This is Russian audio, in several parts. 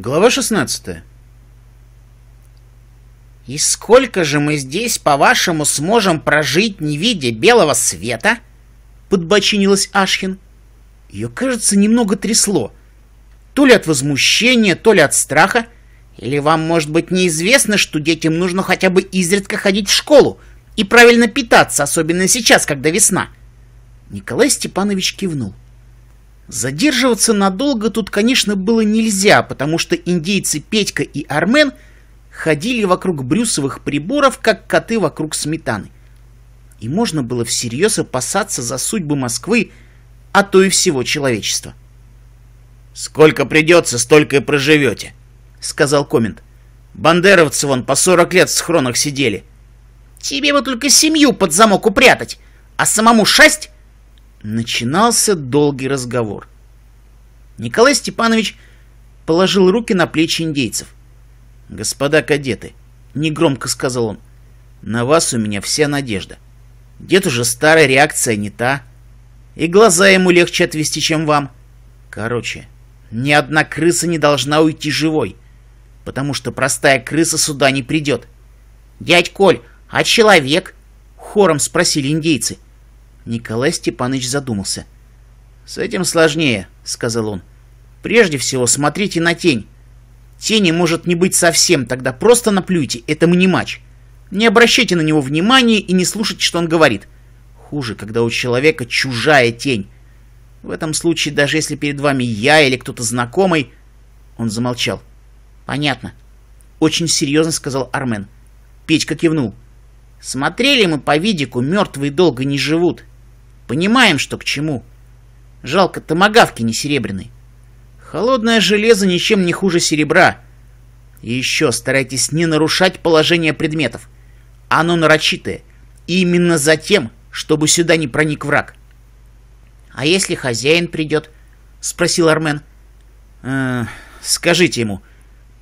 Глава 16 «И сколько же мы здесь, по-вашему, сможем прожить, не видя белого света?» — подбочинилась Ашхин. Ее, кажется, немного трясло. То ли от возмущения, то ли от страха. Или вам, может быть, неизвестно, что детям нужно хотя бы изредка ходить в школу и правильно питаться, особенно сейчас, когда весна? Николай Степанович кивнул. — Задерживаться надолго тут, конечно, было нельзя, потому что индейцы Петька и Армен ходили вокруг брюсовых приборов, как коты вокруг сметаны. И можно было всерьез опасаться за судьбы Москвы, а то и всего человечества. «Сколько придется, столько и проживете», — сказал Комент. «Бандеровцы вон по сорок лет в схронах сидели». «Тебе бы только семью под замок упрятать, а самому шесть Начинался долгий разговор. Николай Степанович положил руки на плечи индейцев. «Господа кадеты», — негромко сказал он, — «на вас у меня вся надежда. Дед уже старая, реакция не та. И глаза ему легче отвести, чем вам. Короче, ни одна крыса не должна уйти живой, потому что простая крыса сюда не придет». «Дядь Коль, а человек?» — хором спросили индейцы — Николай Степанович задумался. «С этим сложнее», — сказал он. «Прежде всего смотрите на тень. Тени может не быть совсем, тогда просто наплюйте, это мнимач. Не обращайте на него внимания и не слушайте, что он говорит. Хуже, когда у человека чужая тень. В этом случае, даже если перед вами я или кто-то знакомый...» Он замолчал. «Понятно», — очень серьезно сказал Армен. Петька кивнул. «Смотрели мы по видику, мертвые долго не живут. Понимаем, что к чему. Жалко, томагавки не серебряные. Холодное железо ничем не хуже серебра. И еще старайтесь не нарушать положение предметов. Оно нарочитое. Именно за тем, чтобы сюда не проник враг. — А если хозяин придет? — спросил Армен. «Э, — Скажите ему.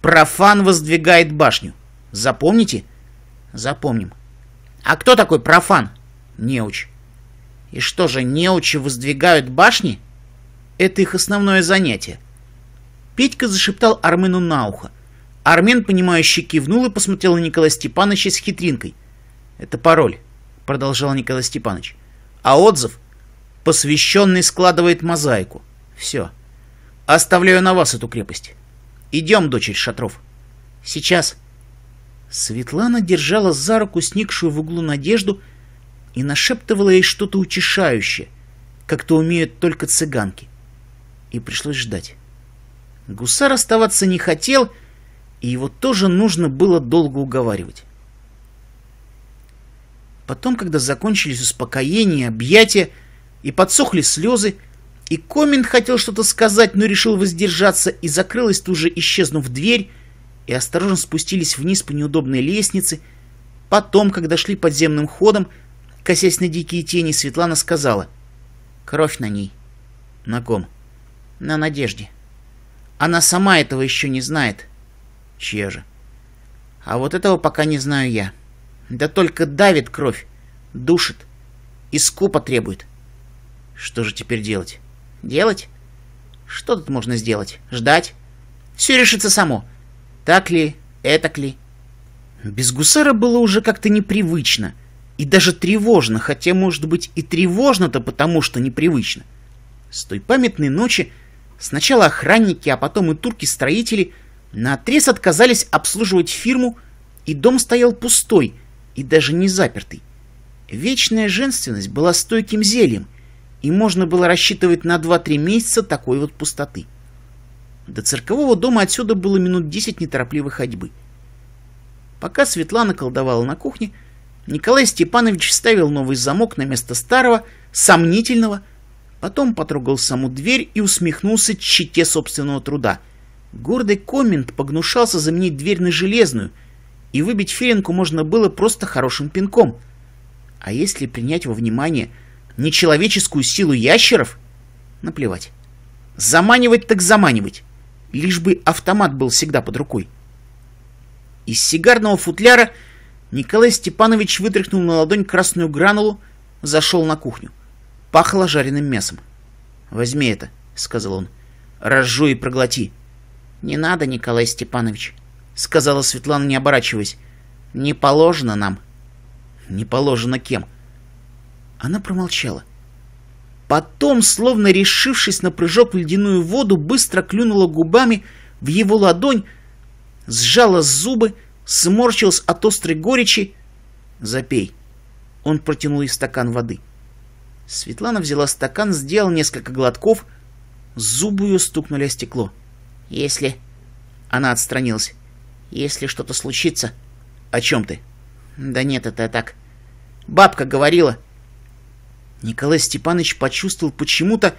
Профан воздвигает башню. Запомните? — Запомним. — А кто такой профан? — Неуч. — и что же, неучи воздвигают башни? Это их основное занятие. Петька зашептал Армену на ухо. Армен, понимающе кивнул и посмотрел на Николая Степановича с хитринкой. «Это пароль», — продолжал Николай Степанович. «А отзыв? Посвященный складывает мозаику. Все. Оставляю на вас эту крепость. Идем, дочерь Шатров. Сейчас». Светлана держала за руку сникшую в углу надежду — и нашептывала ей что-то утешающее, как то умеют только цыганки. И пришлось ждать. Гусар оставаться не хотел, и его тоже нужно было долго уговаривать. Потом, когда закончились успокоения, объятия и подсохли слезы, и Комин хотел что-то сказать, но решил воздержаться, и закрылась тут же, исчезнув дверь, и осторожно спустились вниз по неудобной лестнице. Потом, когда шли подземным ходом, Косясь на дикие тени, Светлана сказала. «Кровь на ней». «На ком?» «На Надежде». «Она сама этого еще не знает». «Чья же?» «А вот этого пока не знаю я. Да только давит кровь, душит и скупо требует». «Что же теперь делать?» «Делать? Что тут можно сделать? Ждать? Все решится само. Так ли, это ли?» Без гусара было уже как-то непривычно — и даже тревожно, хотя, может быть, и тревожно-то потому, что непривычно. С той памятной ночи сначала охранники, а потом и турки-строители наотрез отказались обслуживать фирму, и дом стоял пустой и даже не запертый. Вечная женственность была стойким зельем, и можно было рассчитывать на 2-3 месяца такой вот пустоты. До циркового дома отсюда было минут 10 неторопливой ходьбы. Пока Светлана колдовала на кухне, Николай Степанович ставил новый замок на место старого, сомнительного, потом потрогал саму дверь и усмехнулся чите собственного труда. Гордый коммент погнушался заменить дверь на железную, и выбить филинку можно было просто хорошим пинком. А если принять во внимание нечеловеческую силу ящеров? Наплевать. Заманивать так заманивать. Лишь бы автомат был всегда под рукой. Из сигарного футляра Николай Степанович вытряхнул на ладонь красную гранулу, зашел на кухню. Пахло жареным мясом. «Возьми это», — сказал он. «Разжуй и проглоти». «Не надо, Николай Степанович», — сказала Светлана, не оборачиваясь. «Не положено нам». «Не положено кем?» Она промолчала. Потом, словно решившись на прыжок в ледяную воду, быстро клюнула губами в его ладонь, сжала зубы, сморщилась от острой горечи. «Запей». Он протянул ей стакан воды. Светлана взяла стакан, сделала несколько глотков. Зубы ее стукнули о стекло. «Если...» Она отстранилась. «Если что-то случится...» «О чем ты?» «Да нет, это так. Бабка говорила...» Николай Степанович почувствовал почему-то,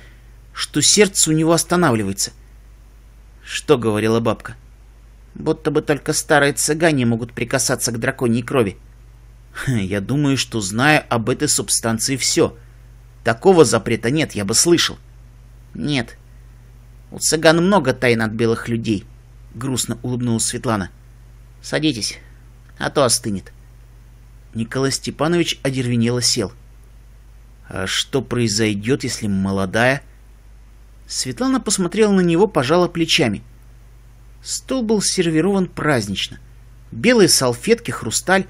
что сердце у него останавливается. «Что говорила бабка?» будто бы только старые цыгане могут прикасаться к драконьей крови. Я думаю, что знаю об этой субстанции все. Такого запрета нет, я бы слышал. Нет. У цыган много тайн от белых людей, — грустно улыбнулась Светлана. Садитесь, а то остынет. Николай Степанович одервенело сел. А что произойдет, если молодая... Светлана посмотрела на него, пожала плечами — Стол был сервирован празднично. Белые салфетки, хрусталь.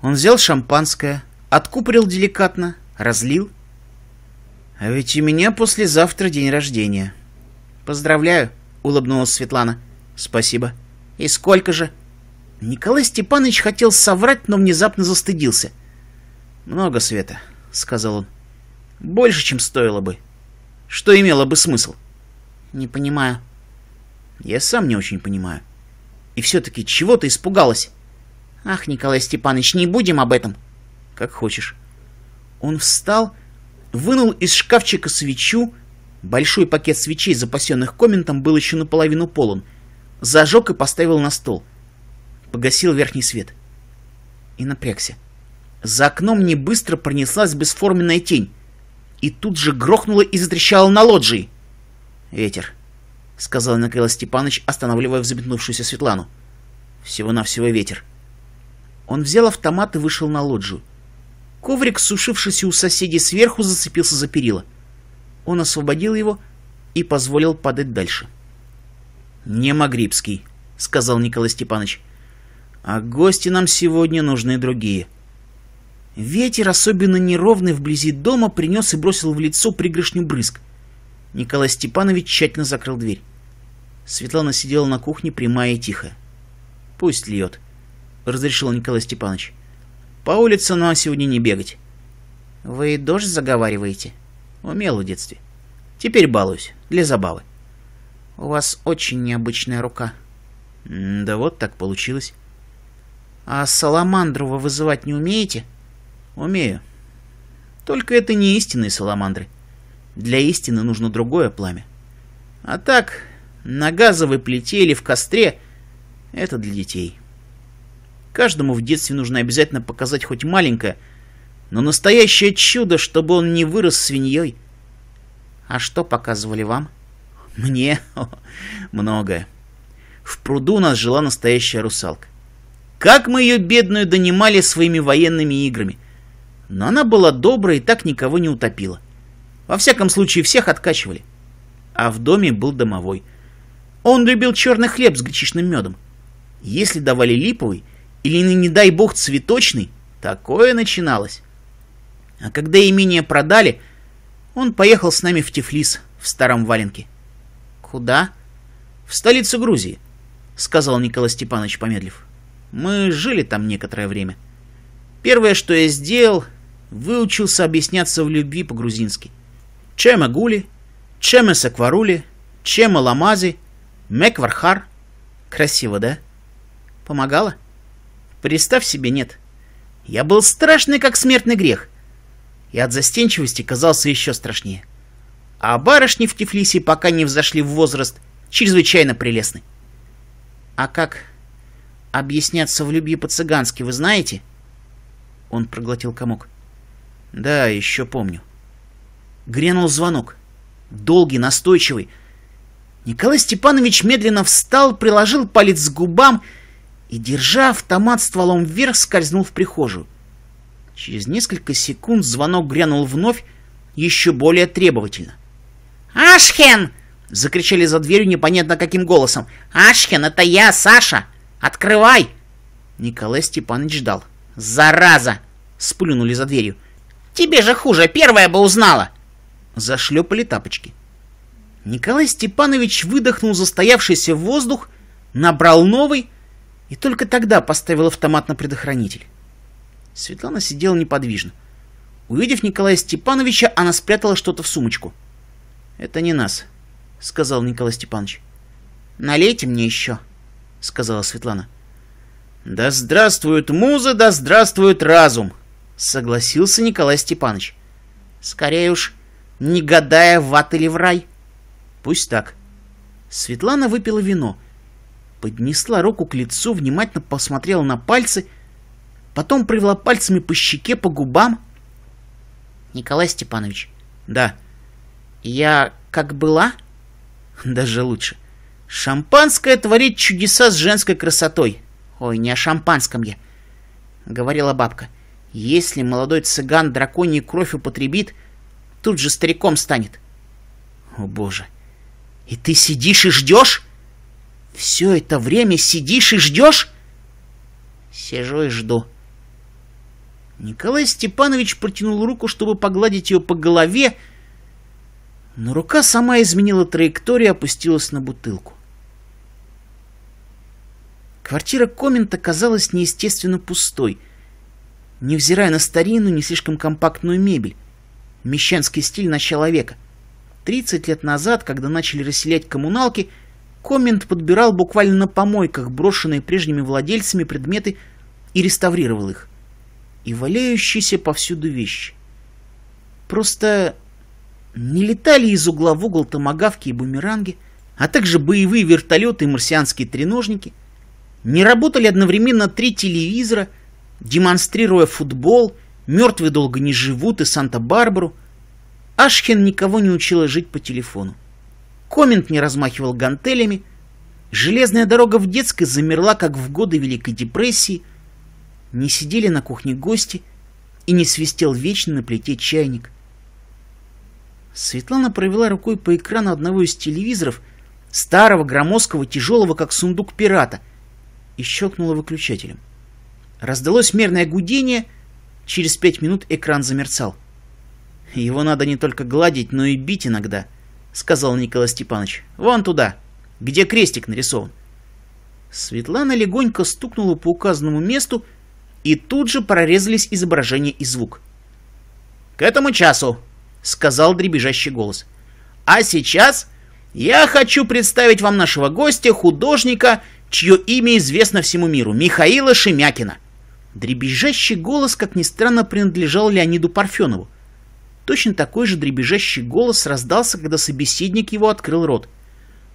Он взял шампанское, откупорил деликатно, разлил. «А ведь у меня послезавтра день рождения». «Поздравляю», — улыбнулась Светлана. «Спасибо». «И сколько же?» Николай Степанович хотел соврать, но внезапно застыдился. «Много, Света», — сказал он. «Больше, чем стоило бы. Что имело бы смысл?» «Не понимаю», я сам не очень понимаю. И все-таки чего ты испугалась? Ах, Николай Степанович, не будем об этом. Как хочешь. Он встал, вынул из шкафчика свечу, большой пакет свечей, запасенных комментом, был еще наполовину полон, зажег и поставил на стол. Погасил верхний свет. И напрягся. За окном не быстро пронеслась бесформенная тень, и тут же грохнула и затрещала на лоджии. Ветер. — сказал Николай Степанович, останавливая взметнувшуюся Светлану. «Всего-навсего ветер». Он взял автомат и вышел на лоджию. Коврик, сушившийся у соседей сверху, зацепился за перила. Он освободил его и позволил падать дальше. «Не Магрибский», — сказал Николай Степанович. «А гости нам сегодня нужны другие». Ветер, особенно неровный вблизи дома, принес и бросил в лицо пригоршню брызг — Николай Степанович тщательно закрыл дверь. Светлана сидела на кухне прямая и тихая. «Пусть льет», — разрешил Николай Степанович. «По улице она сегодня не бегать». «Вы дождь заговариваете?» «Умел в детстве. Теперь балуюсь, для забавы». «У вас очень необычная рука». «Да вот так получилось». «А саламандру вы вызывать не умеете?» «Умею. Только это не истинные саламандры. Для истины нужно другое пламя. А так, на газовой плите или в костре — это для детей. Каждому в детстве нужно обязательно показать хоть маленькое, но настоящее чудо, чтобы он не вырос свиньей. А что показывали вам? Мне многое. В пруду у нас жила настоящая русалка. Как мы ее бедную донимали своими военными играми. Но она была добрая и так никого не утопила. Во всяком случае, всех откачивали. А в доме был домовой. Он любил черный хлеб с гречишным медом. Если давали липовый или, не дай бог, цветочный, такое начиналось. А когда имение продали, он поехал с нами в Тифлис, в старом валенке. «Куда?» «В столицу Грузии», — сказал Николай Степанович, помедлив. «Мы жили там некоторое время. Первое, что я сделал, выучился объясняться в любви по-грузински. Чема Гули, Чема Сакварули, Чема Ламази, Меквархар. Красиво, да? Помогало? Представь себе, нет. Я был страшный, как смертный грех. И от застенчивости казался еще страшнее. А барышни в Тифлисе пока не взошли в возраст, чрезвычайно прелестны. А как объясняться в любви по-цыгански, вы знаете? Он проглотил комок. Да, еще помню. Грянул звонок. Долгий, настойчивый. Николай Степанович медленно встал, приложил палец к губам и, держа автомат стволом вверх, скользнул в прихожую. Через несколько секунд звонок грянул вновь, еще более требовательно. «Ашхен!» — закричали за дверью непонятно каким голосом. «Ашхен, это я, Саша! Открывай!» Николай Степанович ждал. «Зараза!» — сплюнули за дверью. «Тебе же хуже, первая бы узнала!» зашлепали тапочки. Николай Степанович выдохнул застоявшийся воздух, набрал новый и только тогда поставил автомат на предохранитель. Светлана сидела неподвижно. Увидев Николая Степановича, она спрятала что-то в сумочку. «Это не нас», — сказал Николай Степанович. «Налейте мне еще», — сказала Светлана. «Да здравствует муза, да здравствует разум», — согласился Николай Степанович. «Скорее уж не гадая в ад или в рай. Пусть так. Светлана выпила вино, поднесла руку к лицу, внимательно посмотрела на пальцы, потом провела пальцами по щеке, по губам. Николай Степанович. Да. Я как была? Даже лучше. Шампанское творит чудеса с женской красотой. Ой, не о шампанском я. Говорила бабка. Если молодой цыган драконьей кровь употребит, — тут же стариком станет. О боже, и ты сидишь и ждешь? Все это время сидишь и ждешь? Сижу и жду. Николай Степанович протянул руку, чтобы погладить ее по голове, но рука сама изменила траекторию и опустилась на бутылку. Квартира Комента казалась неестественно пустой, невзирая на старинную, не слишком компактную мебель мещанский стиль на человека. 30 лет назад, когда начали расселять коммуналки, Коммент подбирал буквально на помойках брошенные прежними владельцами предметы и реставрировал их. И валяющиеся повсюду вещи. Просто не летали из угла в угол томагавки и бумеранги, а также боевые вертолеты и марсианские треножники. Не работали одновременно три телевизора, демонстрируя футбол Мертвые долго не живут и Санта-Барбару. Ашхен никого не учила жить по телефону. Комент не размахивал гантелями. Железная дорога в детской замерла, как в годы Великой депрессии. Не сидели на кухне гости и не свистел вечно на плите чайник. Светлана провела рукой по экрану одного из телевизоров, старого, громоздкого, тяжелого, как сундук пирата, и щелкнула выключателем. Раздалось мерное гудение — Через пять минут экран замерцал. «Его надо не только гладить, но и бить иногда», — сказал Николай Степанович. «Вон туда, где крестик нарисован». Светлана легонько стукнула по указанному месту, и тут же прорезались изображение и звук. «К этому часу», — сказал дребезжащий голос. «А сейчас я хочу представить вам нашего гостя, художника, чье имя известно всему миру, Михаила Шемякина. Дребезжащий голос, как ни странно, принадлежал Леониду Парфенову. Точно такой же дребезжащий голос раздался, когда собеседник его открыл рот.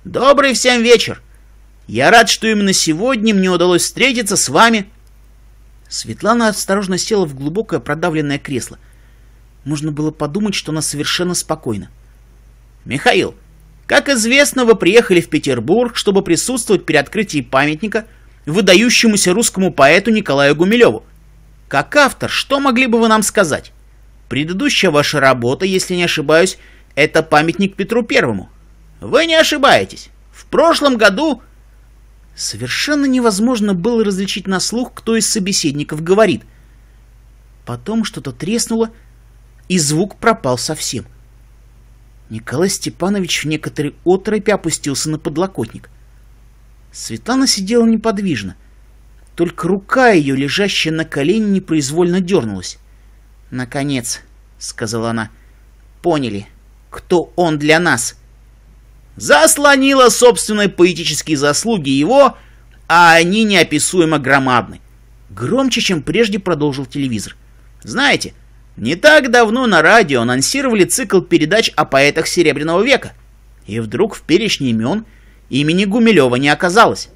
«Добрый всем вечер! Я рад, что именно сегодня мне удалось встретиться с вами!» Светлана осторожно села в глубокое продавленное кресло. Можно было подумать, что она совершенно спокойна. «Михаил, как известно, вы приехали в Петербург, чтобы присутствовать при открытии памятника – выдающемуся русскому поэту Николаю Гумилеву. Как автор, что могли бы вы нам сказать? Предыдущая ваша работа, если не ошибаюсь, это памятник Петру Первому. Вы не ошибаетесь. В прошлом году... Совершенно невозможно было различить на слух, кто из собеседников говорит. Потом что-то треснуло, и звук пропал совсем. Николай Степанович в некоторой отрыпи опустился на подлокотник — Светлана сидела неподвижно. Только рука ее, лежащая на колене, непроизвольно дернулась. «Наконец», — сказала она, — «поняли, кто он для нас». Заслонила собственные поэтические заслуги его, а они неописуемо громадны. Громче, чем прежде продолжил телевизор. Знаете, не так давно на радио анонсировали цикл передач о поэтах Серебряного века. И вдруг в перечне имен — Имени Гумилева не оказалось.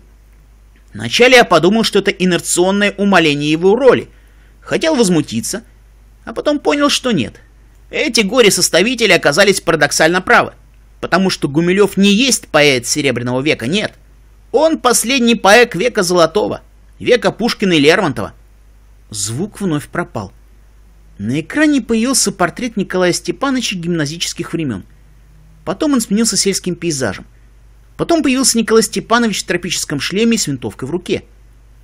Вначале я подумал, что это инерционное умаление его роли. Хотел возмутиться, а потом понял, что нет. Эти горе-составители оказались парадоксально правы, потому что Гумилев не есть поэт Серебряного века, нет. Он последний поэт века Золотого, века Пушкина и Лермонтова. Звук вновь пропал. На экране появился портрет Николая Степановича гимназических времен. Потом он сменился сельским пейзажем. Потом появился Николай Степанович в тропическом шлеме и с винтовкой в руке.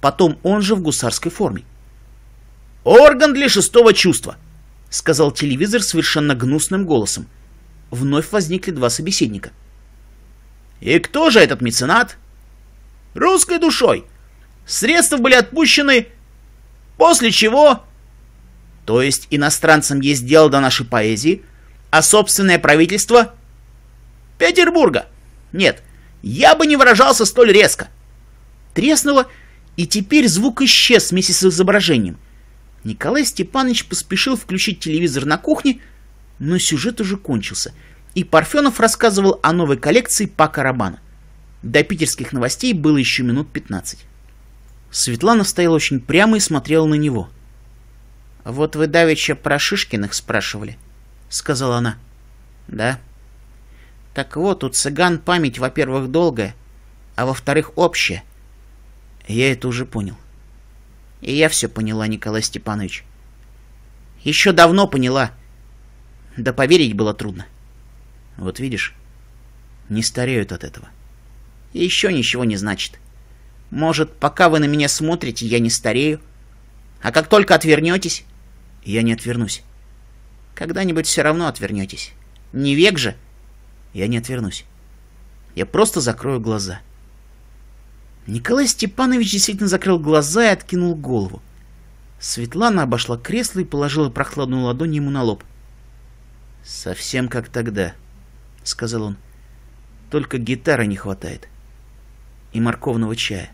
Потом он же в гусарской форме. «Орган для шестого чувства», — сказал телевизор совершенно гнусным голосом. Вновь возникли два собеседника. «И кто же этот меценат?» «Русской душой. Средства были отпущены, после чего...» «То есть иностранцам есть дело до нашей поэзии, а собственное правительство...» «Петербурга. Нет, я бы не выражался столь резко. Треснуло, и теперь звук исчез вместе с изображением. Николай Степанович поспешил включить телевизор на кухне, но сюжет уже кончился, и Парфенов рассказывал о новой коллекции Пака Рабана. До питерских новостей было еще минут 15. Светлана стояла очень прямо и смотрела на него. «Вот вы давеча про Шишкиных спрашивали», — сказала она. «Да», так вот, у цыган память, во-первых, долгая, а во-вторых, общая. Я это уже понял. И я все поняла, Николай Степанович. Еще давно поняла. Да поверить было трудно. Вот видишь, не стареют от этого. И еще ничего не значит. Может, пока вы на меня смотрите, я не старею. А как только отвернетесь... Я не отвернусь. Когда-нибудь все равно отвернетесь. Не век же... Я не отвернусь. Я просто закрою глаза. Николай Степанович действительно закрыл глаза и откинул голову. Светлана обошла кресло и положила прохладную ладонь ему на лоб. «Совсем как тогда», — сказал он. «Только гитары не хватает. И морковного чая.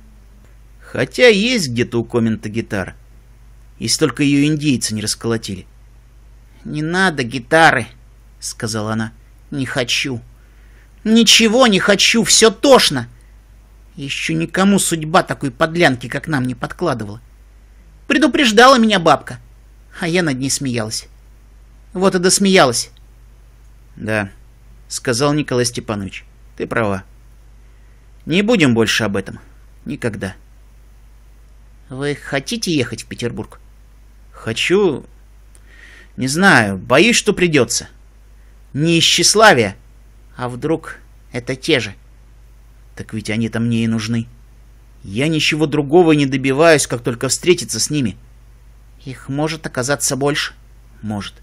Хотя есть где-то у Комента гитара. Если только ее индейцы не расколотили». «Не надо гитары», — сказала она. «Не хочу». Ничего не хочу, все тошно. Еще никому судьба такой подлянки, как нам, не подкладывала. Предупреждала меня бабка, а я над ней смеялась. Вот и досмеялась. Да, сказал Николай Степанович, ты права. Не будем больше об этом. Никогда. Вы хотите ехать в Петербург? Хочу... Не знаю, боюсь, что придется. Не из тщеславия, а вдруг это те же? Так ведь они-то мне и нужны. Я ничего другого не добиваюсь, как только встретиться с ними. Их может оказаться больше? Может.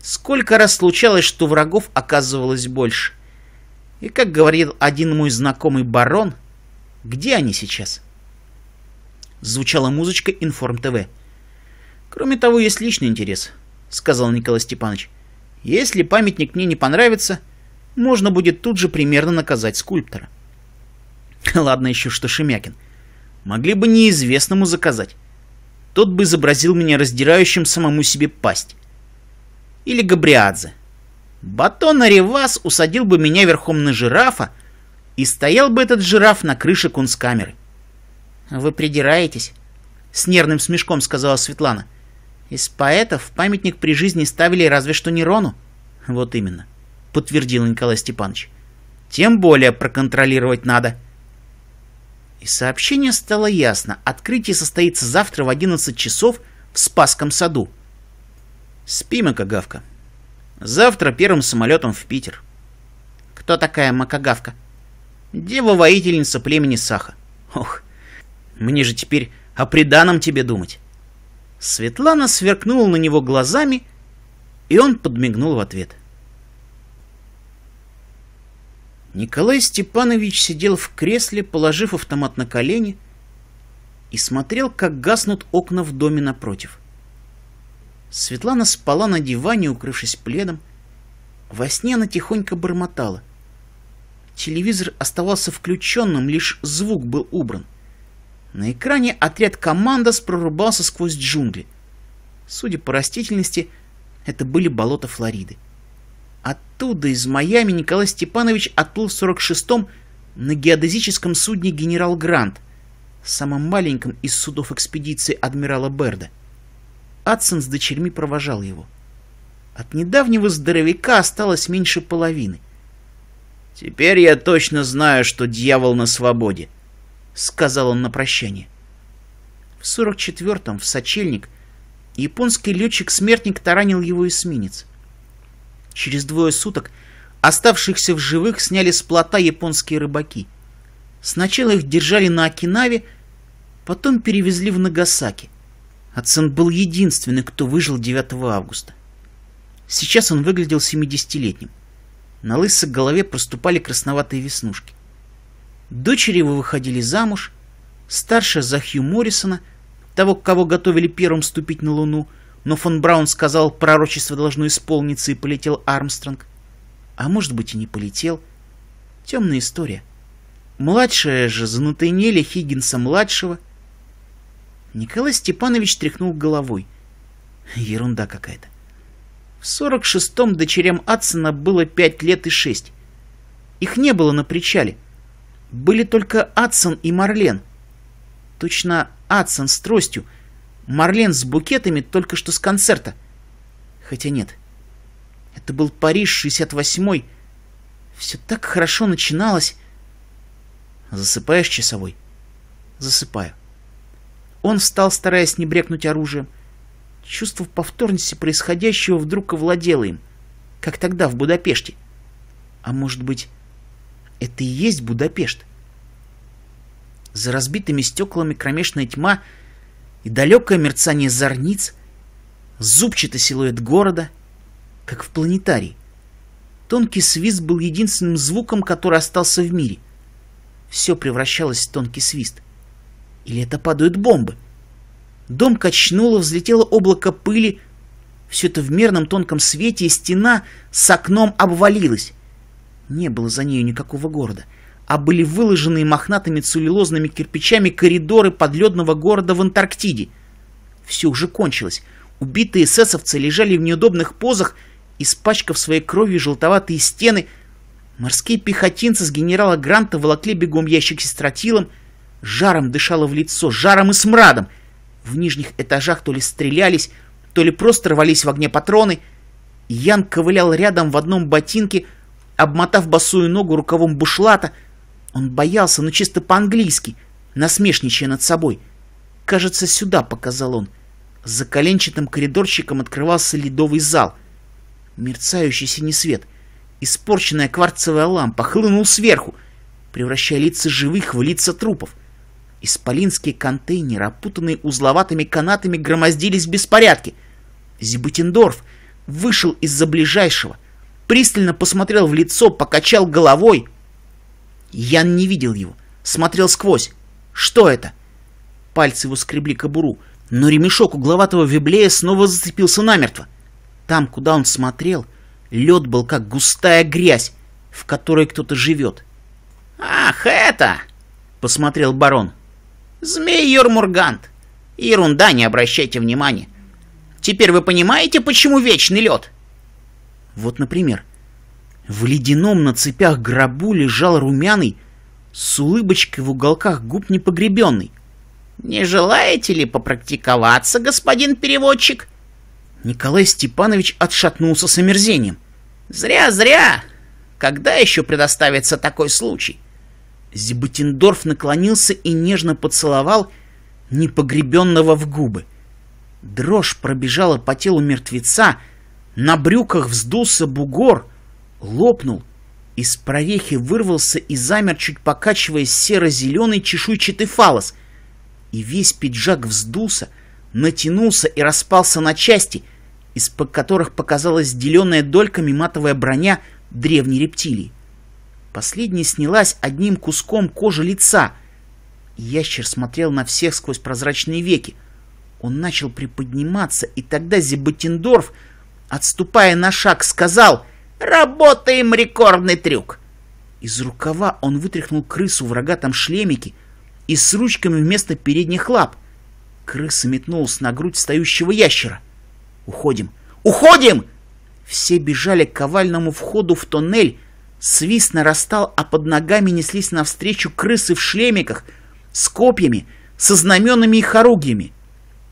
Сколько раз случалось, что врагов оказывалось больше? И, как говорил один мой знакомый барон, где они сейчас? Звучала музычка Информ ТВ. Кроме того, есть личный интерес, сказал Николай Степанович. Если памятник мне не понравится, можно будет тут же примерно наказать скульптора. Ладно еще, что Шемякин. Могли бы неизвестному заказать. Тот бы изобразил меня раздирающим самому себе пасть. Или Габриадзе. Батона Ревас усадил бы меня верхом на жирафа, и стоял бы этот жираф на крыше кунсткамеры. «Вы придираетесь?» — с нервным смешком сказала Светлана. «Из поэтов памятник при жизни ставили разве что Нерону». «Вот именно подтвердил Николай Степанович. «Тем более проконтролировать надо». И сообщение стало ясно, открытие состоится завтра в 11 часов в Спасском саду. Спи, Макагавка. Завтра первым самолетом в Питер. Кто такая Макагавка? Дева-воительница племени Саха. Ох, мне же теперь о преданном тебе думать. Светлана сверкнула на него глазами, и он подмигнул в ответ. — Николай Степанович сидел в кресле, положив автомат на колени, и смотрел, как гаснут окна в доме напротив. Светлана спала на диване, укрывшись пледом. Во сне она тихонько бормотала. Телевизор оставался включенным, лишь звук был убран. На экране отряд «Командос» прорубался сквозь джунгли. Судя по растительности, это были болота Флориды оттуда, из Майами, Николай Степанович отплыл в 46-м на геодезическом судне «Генерал Грант», самом маленьком из судов экспедиции адмирала Берда. Адсон с дочерьми провожал его. От недавнего здоровяка осталось меньше половины. «Теперь я точно знаю, что дьявол на свободе», — сказал он на прощание. В 44-м в Сочельник японский летчик-смертник таранил его эсминец. Через двое суток оставшихся в живых сняли с плота японские рыбаки. Сначала их держали на Окинаве, потом перевезли в Нагасаки. Ацен был единственный, кто выжил 9 августа. Сейчас он выглядел 70-летним. На лысой голове проступали красноватые веснушки. Дочери его выходили замуж, старшая за Хью Моррисона, того, кого готовили первым ступить на Луну, — но фон Браун сказал, пророчество должно исполниться, и полетел Армстронг. А может быть и не полетел. Темная история. Младшая же занутынели Хиггинса-младшего. Николай Степанович тряхнул головой. Ерунда какая-то. В сорок шестом дочерям Атсона было пять лет и шесть. Их не было на причале. Были только Атсон и Марлен. Точно Атсон с тростью — Марлен с букетами только что с концерта. Хотя нет. Это был Париж 68-й. Все так хорошо начиналось. Засыпаешь часовой? Засыпаю. Он встал, стараясь не брекнуть оружием. Чувство повторности происходящего вдруг овладело им, как тогда в Будапеште. А может быть, это и есть Будапешт? За разбитыми стеклами кромешная тьма — и далекое мерцание зорниц, зубчатый силуэт города, как в планетарии. Тонкий свист был единственным звуком, который остался в мире. Все превращалось в тонкий свист. Или это падают бомбы? Дом качнуло, взлетело облако пыли. Все это в мерном тонком свете, и стена с окном обвалилась. Не было за нею никакого города а были выложены мохнатыми целлюлозными кирпичами коридоры подледного города в Антарктиде. Все уже кончилось. Убитые эсэсовцы лежали в неудобных позах, испачкав своей кровью желтоватые стены. Морские пехотинцы с генерала Гранта волокли бегом ящик с тротилом. Жаром дышало в лицо, жаром и смрадом. В нижних этажах то ли стрелялись, то ли просто рвались в огне патроны. Ян ковылял рядом в одном ботинке, обмотав босую ногу рукавом бушлата — он боялся, но ну, чисто по-английски, насмешничая над собой. «Кажется, сюда», — показал он. За коленчатым коридорчиком открывался ледовый зал. Мерцающий синий свет. Испорченная кварцевая лампа хлынул сверху, превращая лица живых в лица трупов. Исполинские контейнеры, опутанные узловатыми канатами, громоздились в беспорядке. Зибутендорф вышел из-за ближайшего, пристально посмотрел в лицо, покачал головой — Ян не видел его. Смотрел сквозь. Что это? Пальцы его скребли кобуру, но ремешок угловатого виблея снова зацепился намертво. Там, куда он смотрел, лед был как густая грязь, в которой кто-то живет. «Ах, это!» — посмотрел барон. «Змей Юрмургант! Ерунда, не обращайте внимания! Теперь вы понимаете, почему вечный лед?» Вот, например, — в ледяном на цепях гробу лежал румяный, с улыбочкой в уголках губ непогребенный. «Не желаете ли попрактиковаться, господин переводчик?» Николай Степанович отшатнулся с омерзением. «Зря, зря! Когда еще предоставится такой случай?» Зибутиндорф наклонился и нежно поцеловал непогребенного в губы. Дрожь пробежала по телу мертвеца, на брюках вздулся бугор — лопнул, из прорехи вырвался и замер, чуть покачиваясь серо-зеленый чешуйчатый фалос, и весь пиджак вздулся, натянулся и распался на части, из-под которых показалась деленная дольками матовая броня древней рептилии. Последняя снялась одним куском кожи лица. Ящер смотрел на всех сквозь прозрачные веки. Он начал приподниматься, и тогда Зебатиндорф, отступая на шаг, сказал — Работаем рекордный трюк!» Из рукава он вытряхнул крысу в рогатом шлемике и с ручками вместо передних лап. Крыса метнулась на грудь стоящего ящера. «Уходим! Уходим!» Все бежали к ковальному входу в тоннель. Свист нарастал, а под ногами неслись навстречу крысы в шлемиках, с копьями, со знаменами и хоругьями.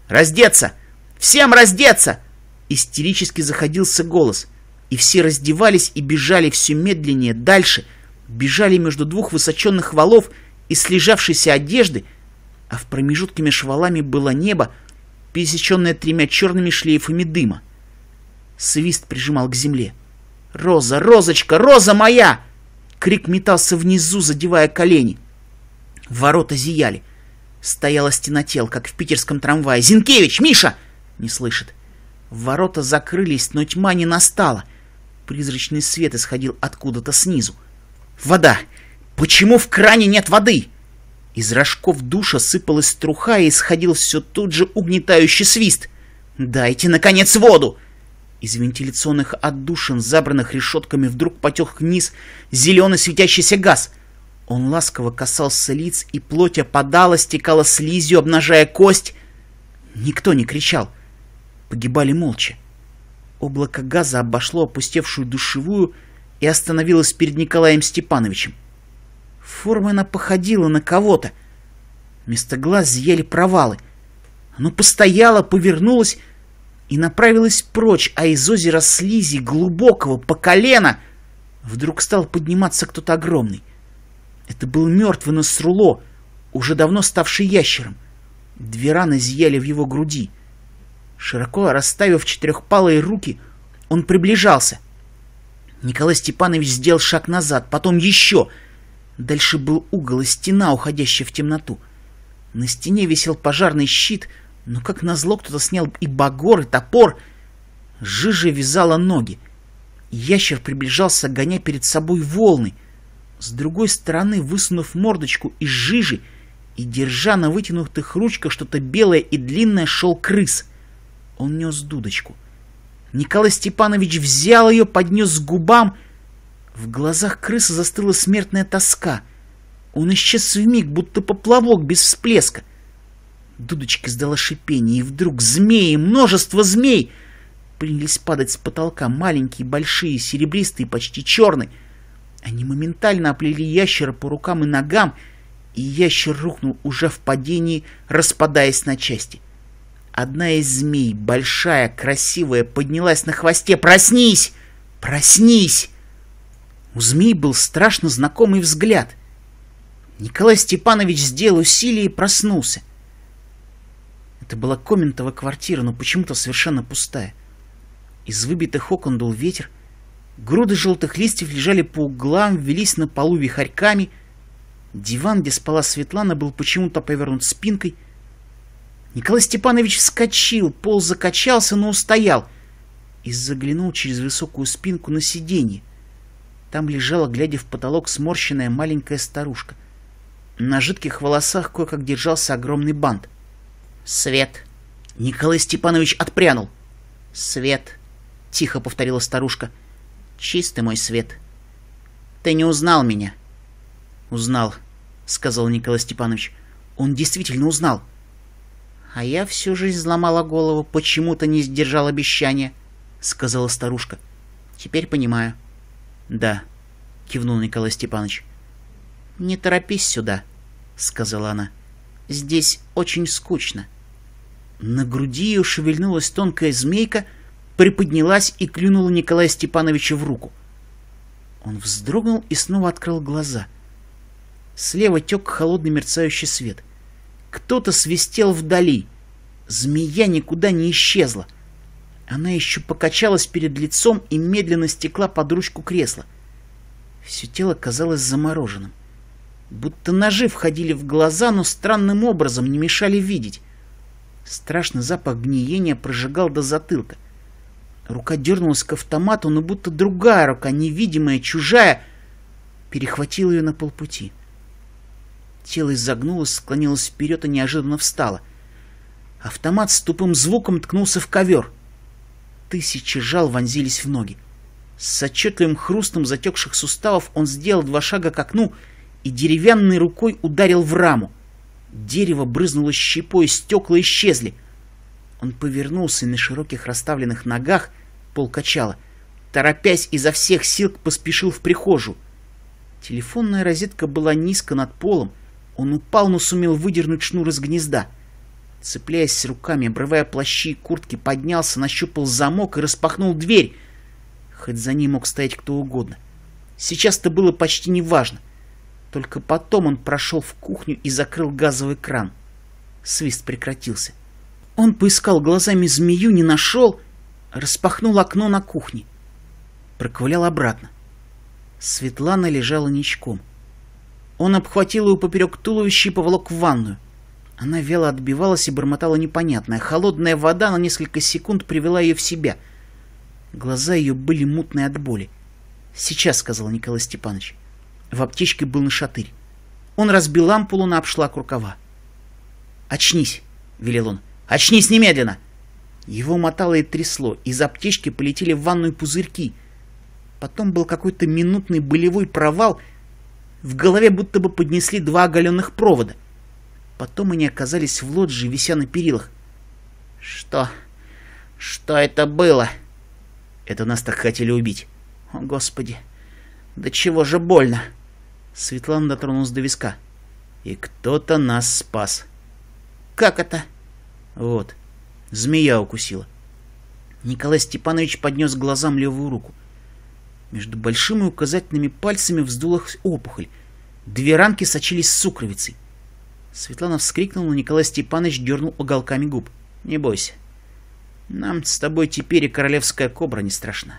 «Раздеться! Всем раздеться!» Истерически заходился голос — и все раздевались и бежали все медленнее дальше, бежали между двух высоченных валов и слежавшейся одежды, а в промежутке между валами было небо, пересеченное тремя черными шлейфами дыма. Свист прижимал к земле. «Роза, розочка, роза моя!» Крик метался внизу, задевая колени. Ворота зияли. Стояла стена тел, как в питерском трамвае. «Зинкевич! Миша!» Не слышит. Ворота закрылись, но тьма не настала. Призрачный свет исходил откуда-то снизу. «Вода! Почему в кране нет воды?» Из рожков душа сыпалась труха и исходил все тут же угнетающий свист. «Дайте, наконец, воду!» Из вентиляционных отдушин, забранных решетками, вдруг потек вниз зеленый светящийся газ. Он ласково касался лиц, и плоть опадала, стекала слизью, обнажая кость. Никто не кричал. Погибали молча. Облако газа обошло опустевшую душевую и остановилось перед Николаем Степановичем. Форма она походила на кого-то. Вместо глаз зияли провалы. Оно постояло, повернулось и направилась прочь, а из озера слизи, глубокого, по колено, вдруг стал подниматься кто-то огромный. Это был мертвый Насруло, уже давно ставший ящером. Две раны зияли в его груди — Широко расставив четырехпалые руки, он приближался. Николай Степанович сделал шаг назад, потом еще. Дальше был угол и стена, уходящая в темноту. На стене висел пожарный щит, но, как назло, кто-то снял и багор, и топор. Жижа вязала ноги. Ящер приближался, гоняя перед собой волны. С другой стороны, высунув мордочку из жижи и держа на вытянутых ручках что-то белое и длинное, шел крыс — он нес дудочку. Николай Степанович взял ее, поднес к губам. В глазах крысы застыла смертная тоска. Он исчез в миг, будто поплавок без всплеска. Дудочка издала шипение, и вдруг змеи, множество змей, принялись падать с потолка, маленькие, большие, серебристые, почти черные. Они моментально оплели ящера по рукам и ногам, и ящер рухнул уже в падении, распадаясь на части. Одна из змей, большая, красивая, поднялась на хвосте. «Проснись! Проснись!» У змей был страшно знакомый взгляд. Николай Степанович сделал усилие и проснулся. Это была Коментова квартира, но почему-то совершенно пустая. Из выбитых окон дул ветер, груды желтых листьев лежали по углам, велись на полу вихарьками. Диван, где спала Светлана, был почему-то повернут спинкой — Николай Степанович вскочил, пол закачался, но устоял и заглянул через высокую спинку на сиденье. Там лежала, глядя в потолок, сморщенная маленькая старушка. На жидких волосах кое-как держался огромный бант. «Свет!» Николай Степанович отпрянул. «Свет!» — тихо повторила старушка. «Чистый мой свет!» «Ты не узнал меня?» «Узнал», — сказал Николай Степанович. «Он действительно узнал. А я всю жизнь сломала голову, почему-то не сдержал обещания, — сказала старушка. — Теперь понимаю. — Да, — кивнул Николай Степанович. — Не торопись сюда, — сказала она. — Здесь очень скучно. На груди ее шевельнулась тонкая змейка, приподнялась и клюнула Николая Степановича в руку. Он вздрогнул и снова открыл глаза. Слева тек холодный мерцающий свет — кто-то свистел вдали. Змея никуда не исчезла. Она еще покачалась перед лицом и медленно стекла под ручку кресла. Все тело казалось замороженным. Будто ножи входили в глаза, но странным образом не мешали видеть. Страшный запах гниения прожигал до затылка. Рука дернулась к автомату, но будто другая рука, невидимая, чужая, перехватила ее на полпути. — Тело изогнулось, склонилось вперед и неожиданно встало. Автомат с тупым звуком ткнулся в ковер. Тысячи жал вонзились в ноги. С отчетливым хрустом затекших суставов он сделал два шага к окну и деревянной рукой ударил в раму. Дерево брызнуло щепой, стекла исчезли. Он повернулся и на широких расставленных ногах полкачала, торопясь изо всех сил поспешил в прихожую. Телефонная розетка была низко над полом, он упал, но сумел выдернуть шнур из гнезда. Цепляясь руками, обрывая плащи и куртки, поднялся, нащупал замок и распахнул дверь. Хоть за ней мог стоять кто угодно. Сейчас то было почти неважно. Только потом он прошел в кухню и закрыл газовый кран. Свист прекратился. Он поискал глазами змею, не нашел, распахнул окно на кухне. Проковылял обратно. Светлана лежала ничком. — он обхватил ее поперек туловища и поволок в ванную. Она вяло отбивалась и бормотала непонятное. Холодная вода на несколько секунд привела ее в себя. Глаза ее были мутные от боли. «Сейчас», — сказал Николай Степанович. В аптечке был нашатырь. Он разбил ампулу на обшлак рукава. «Очнись», — велел он. «Очнись немедленно!» Его мотало и трясло. Из аптечки полетели в ванную пузырьки. Потом был какой-то минутный болевой провал — в голове будто бы поднесли два оголенных провода. Потом они оказались в лоджии, вися на перилах. «Что? Что это было?» «Это нас так хотели убить». «О, Господи! Да чего же больно!» Светлана дотронулась до виска. «И кто-то нас спас». «Как это?» «Вот, змея укусила». Николай Степанович поднес к глазам левую руку. Между большим и указательными пальцами вздулась опухоль. Две ранки сочились с сукровицей. Светлана вскрикнула, но Николай Степанович дернул уголками губ. «Не бойся. Нам с тобой теперь и королевская кобра не страшна.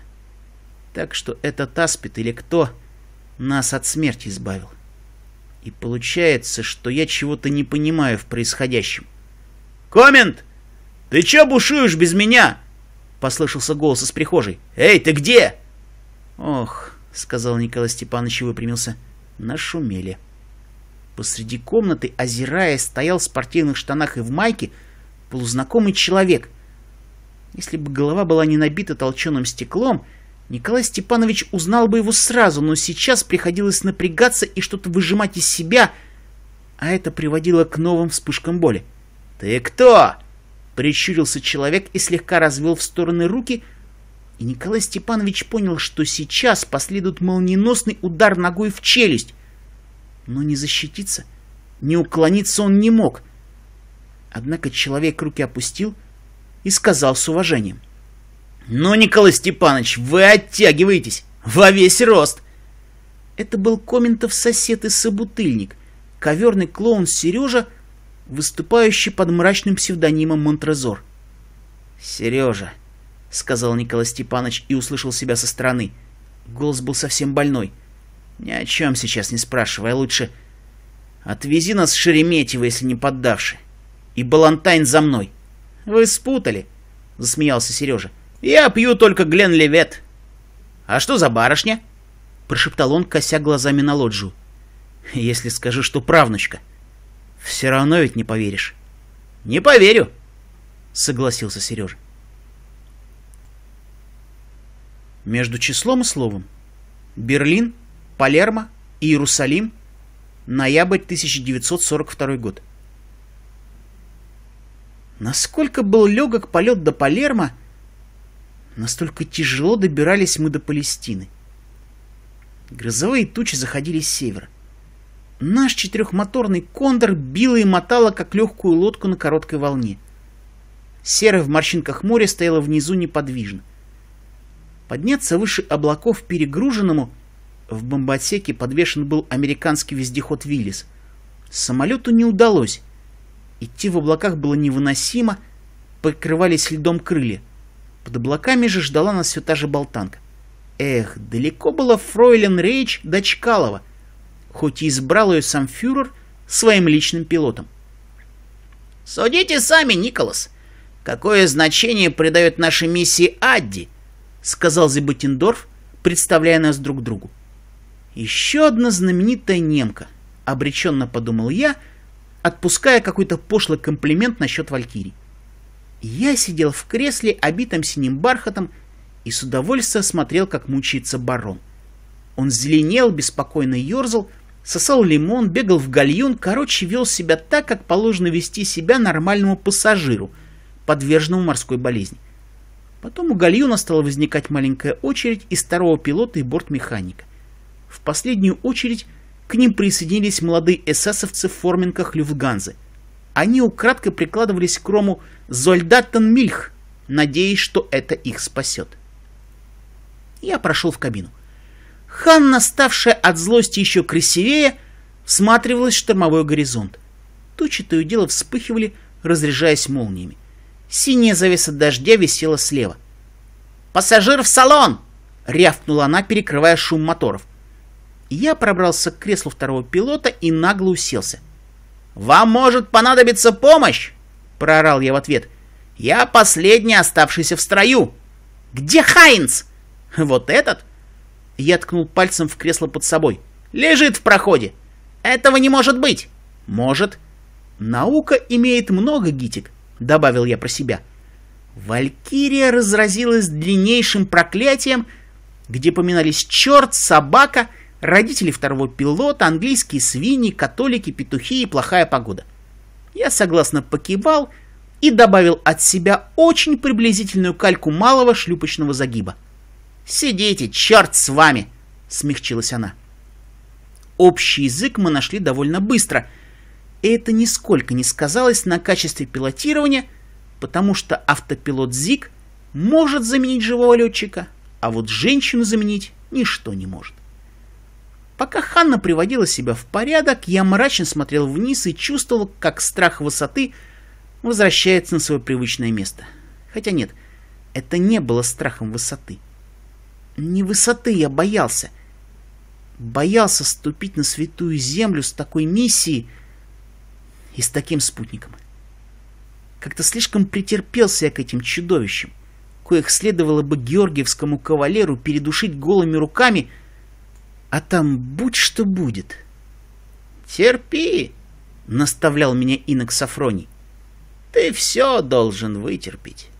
Так что этот аспид или кто нас от смерти избавил. И получается, что я чего-то не понимаю в происходящем». «Комент! Ты чё бушуешь без меня?» — послышался голос из прихожей. «Эй, ты где?» «Ох», — сказал Николай Степанович и выпрямился, — «нашумели». Посреди комнаты, озираясь, стоял в спортивных штанах и в майке полузнакомый человек. Если бы голова была не набита толченым стеклом, Николай Степанович узнал бы его сразу, но сейчас приходилось напрягаться и что-то выжимать из себя, а это приводило к новым вспышкам боли. «Ты кто?» Прищурился человек и слегка развел в стороны руки, — и Николай Степанович понял, что сейчас последует молниеносный удар ногой в челюсть. Но не защититься, не уклониться он не мог. Однако человек руки опустил и сказал с уважением. «Ну, Николай Степанович, вы оттягиваетесь во весь рост!» Это был коментов сосед и собутыльник, коверный клоун Сережа, выступающий под мрачным псевдонимом Монтрезор. «Сережа», сказал Николай Степанович и услышал себя со стороны. Голос был совсем больной. Ни о чем сейчас не спрашивай, а лучше... Отвези нас в Шереметьево, если не поддавши. И Балантайн за мной. Вы спутали, засмеялся Сережа. Я пью только Глен Левет. А что за барышня? Прошептал он, кося глазами на лоджию. Если скажу, что правнучка. Все равно ведь не поверишь. Не поверю, согласился Сережа. Между числом и словом. Берлин, Палермо, Иерусалим, ноябрь 1942 год. Насколько был легок полет до Палермо, настолько тяжело добирались мы до Палестины. Грозовые тучи заходили с севера. Наш четырехмоторный кондор била и мотала, как легкую лодку на короткой волне. Серое в морщинках море стояло внизу неподвижно. Подняться выше облаков перегруженному в бомбосеке подвешен был американский вездеход «Виллис». Самолету не удалось. Идти в облаках было невыносимо, покрывались льдом крылья. Под облаками же ждала нас все та же болтанка. Эх, далеко было фройлен Рейч до Чкалова, хоть и избрал ее сам фюрер своим личным пилотом. «Судите сами, Николас, какое значение придает нашей миссии Адди, сказал Зебутендорф, представляя нас друг другу. Еще одна знаменитая немка, обреченно подумал я, отпуская какой-то пошлый комплимент насчет Валькирий. Я сидел в кресле, обитом синим бархатом, и с удовольствием смотрел, как мучается барон. Он зеленел, беспокойно ерзал, сосал лимон, бегал в гальюн, короче, вел себя так, как положено вести себя нормальному пассажиру, подверженному морской болезни. — Потом у гальюна стала возникать маленькая очередь из старого пилота и бортмеханика. В последнюю очередь к ним присоединились молодые эсэсовцы в форменках Люфганзы. Они украдкой прикладывались к рому «Зольдаттен Мильх», надеясь, что это их спасет. Я прошел в кабину. Ханна, ставшая от злости еще красивее, всматривалась в штормовой горизонт. Тучи то и дело вспыхивали, разряжаясь молниями. Синяя завеса дождя висела слева. «Пассажир в салон!» — рявкнула она, перекрывая шум моторов. Я пробрался к креслу второго пилота и нагло уселся. «Вам может понадобиться помощь!» — проорал я в ответ. «Я последний оставшийся в строю!» «Где Хайнц?» «Вот этот?» Я ткнул пальцем в кресло под собой. «Лежит в проходе!» «Этого не может быть!» «Может!» «Наука имеет много гитик, — добавил я про себя. Валькирия разразилась длиннейшим проклятием, где поминались черт, собака, родители второго пилота, английские свиньи, католики, петухи и плохая погода. Я согласно покивал и добавил от себя очень приблизительную кальку малого шлюпочного загиба. «Сидите, черт с вами!» — смягчилась она. Общий язык мы нашли довольно быстро — и это нисколько не сказалось на качестве пилотирования, потому что автопилот ЗИГ может заменить живого летчика, а вот женщину заменить ничто не может. Пока Ханна приводила себя в порядок, я мрачно смотрел вниз и чувствовал, как страх высоты возвращается на свое привычное место. Хотя нет, это не было страхом высоты. Не высоты я боялся. Боялся ступить на святую землю с такой миссией, и с таким спутником. Как-то слишком претерпелся я к этим чудовищам, коих следовало бы георгиевскому кавалеру передушить голыми руками, а там будь что будет. «Терпи!» — наставлял меня инок Сафроний. «Ты все должен вытерпеть».